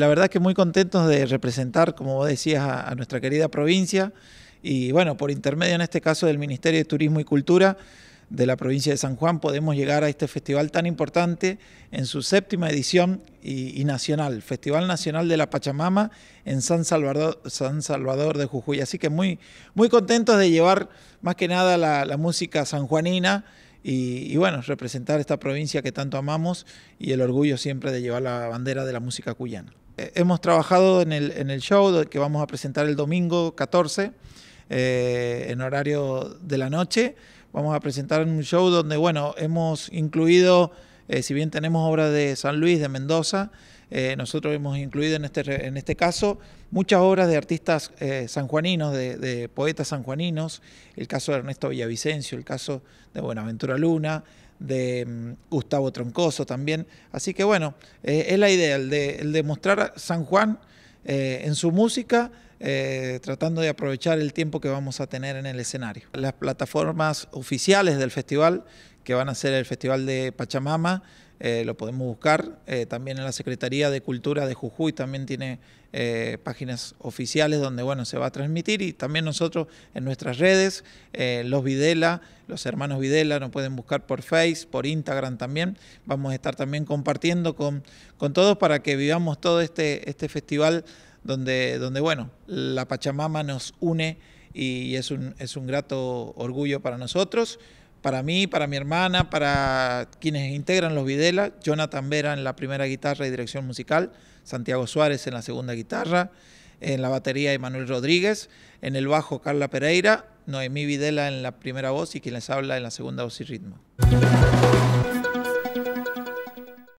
La verdad que muy contentos de representar, como vos decías, a, nuestra querida provincia y bueno, por intermedio en este caso del Ministerio de Turismo y Cultura de la provincia de San Juan podemos llegar a este festival tan importante en su séptima edición y, nacional, Festival Nacional de la Pachamama en San Salvador, San Salvador de Jujuy. Así que muy, muy contentos de llevar más que nada la, la música sanjuanina y, bueno, representar esta provincia que tanto amamos y el orgullo siempre de llevar la bandera de la música cuyana. Eh, hemos trabajado en el, en el show que vamos a presentar el domingo 14, eh, en horario de la noche. Vamos a presentar un show donde, bueno, hemos incluido eh, si bien tenemos obras de San Luis, de Mendoza, eh, nosotros hemos incluido en este, en este caso muchas obras de artistas eh, sanjuaninos, de, poetas sanjuaninos, el caso de Ernesto Villavicencio, el caso de Buenaventura Luna, de mm, Gustavo Troncoso también. Así que bueno, es la idea, el de, mostrar San Juan en su música. tratando de aprovechar el tiempo que vamos a tener en el escenario. Las plataformas oficiales del festival que van a ser el Festival de Pachamama. Eh, lo podemos buscar. Eh, también en la Secretaría de Cultura de Jujuy también tiene eh, páginas oficiales donde bueno, se va a transmitir y también nosotros en nuestras redes, los Videla, los hermanos Videla, nos pueden buscar por Face, por Instagram también. Vamos a estar también compartiendo con, con todos para que vivamos todo este, este festival donde, donde bueno, la Pachamama nos une y es un, es un grato orgullo para nosotros para mí, para mi hermana, para quienes integran los Videla, Jonathan Vera en la primera guitarra y dirección musical, Santiago Suárez en la segunda guitarra, en la batería Emanuel Rodríguez, en el bajo Carla Pereira, Noemí Videla en la primera voz y quien les habla en la segunda voz y ritmo.